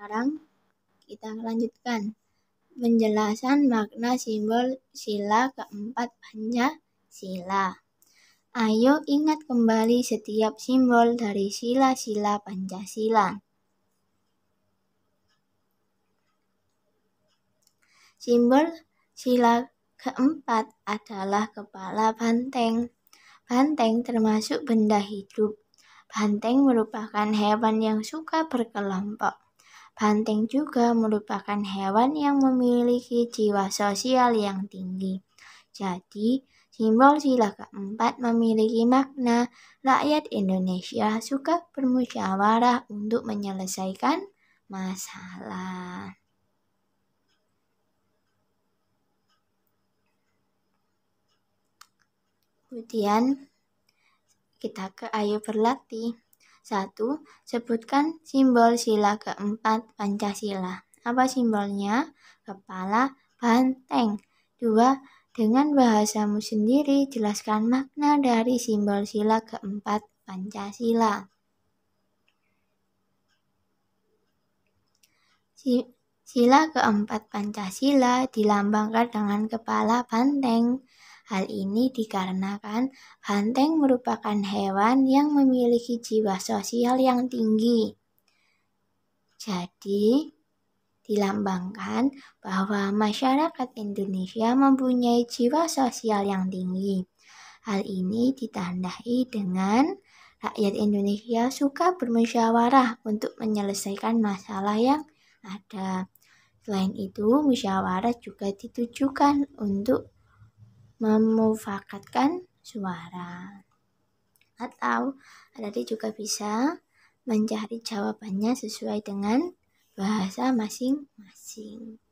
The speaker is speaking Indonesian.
Sekarang kita lanjutkan penjelasan makna simbol sila keempat sila. Ayo ingat kembali setiap simbol dari sila-sila Pancasila. Simbol sila keempat adalah kepala banteng. Banteng termasuk benda hidup. Banteng merupakan hewan yang suka berkelompok. Banteng juga merupakan hewan yang memiliki jiwa sosial yang tinggi. Jadi, simbol sila keempat memiliki makna rakyat Indonesia suka bermusyawarah untuk menyelesaikan masalah. Kemudian kita ke ayo berlatih. 1. Sebutkan simbol sila keempat Pancasila. Apa simbolnya? Kepala banteng. 2. Dengan bahasamu sendiri, jelaskan makna dari simbol sila keempat Pancasila. Si Sila keempat Pancasila dilambangkan dengan kepala banteng. Hal ini dikarenakan banteng merupakan hewan yang memiliki jiwa sosial yang tinggi. Jadi, dilambangkan bahwa masyarakat Indonesia mempunyai jiwa sosial yang tinggi. Hal ini ditandai dengan rakyat Indonesia suka bermusyawarah untuk menyelesaikan masalah yang ada. Selain itu, musyawarah juga ditujukan untuk memufakatkan suara. Atau Adadi juga bisa mencari jawabannya sesuai dengan bahasa masing-masing.